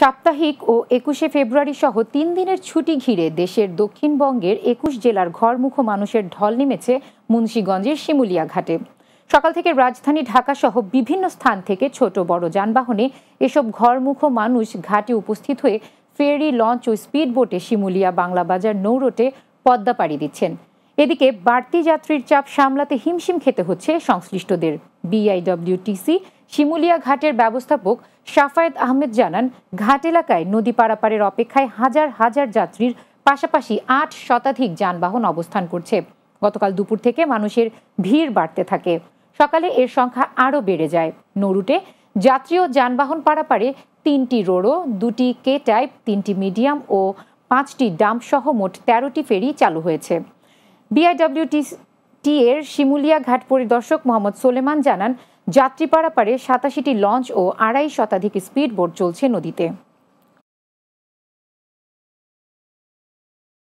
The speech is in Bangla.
সাপ্তাহিক ও একুশে ফেব্রুয়ারি সহ তিন দিনের ছুটি ঘিরে দেশের দক্ষিণবঙ্গের একুশ জেলার ঘরমুখ মানুষের ঢল নেমেছে মুন্সীগঞ্জের শিমুলিয়া ঘাটে সকাল থেকে রাজধানী ঢাকা সহ বিভিন্ন স্থান থেকে ছোট বড় যানবাহনে এসব ঘরমুখ মানুষ ঘাটে উপস্থিত হয়ে ফেরি লঞ্চ ও স্পিড বোটে শিমুলিয়া বাংলা বাজার নৌরোটে পদ্মা পাড়ি দিচ্ছেন এদিকে বাড়তি যাত্রীর চাপ সামলাতে হিমশিম খেতে হচ্ছে সংশ্লিষ্টদের বিআইডব্লিউটিসি শিমুলিয়া ঘাটের ব্যবস্থাপক সাফায়েদ আহমেদ জানান ঘাট এলাকায় নদী পারাপারের অপেক্ষায় হাজার হাজার যাত্রীর পাশাপাশি আট শতাধিক যানবাহন অবস্থান করছে গতকাল দুপুর থেকে মানুষের ভিড় বাড়তে থাকে সকালে এর সংখ্যা আরও বেড়ে যায় নরুটে যাত্রী ও যানবাহন পারাপারে তিনটি রোড়ো দুটি কে টাইপ তিনটি মিডিয়াম ও পাঁচটি ডাম্পসহ মোট তেরোটি ফেরি চালু হয়েছে বিআইডব্লিউটি এর শিমুলিয়া ঘাট পরিদর্শক মোহাম্মদ সোলেমান জানান যাত্রীপাড়া পারে সাতাশিটি লঞ্চ ও আড়াই শতাধিক স্পিড বোট চলছে নদীতে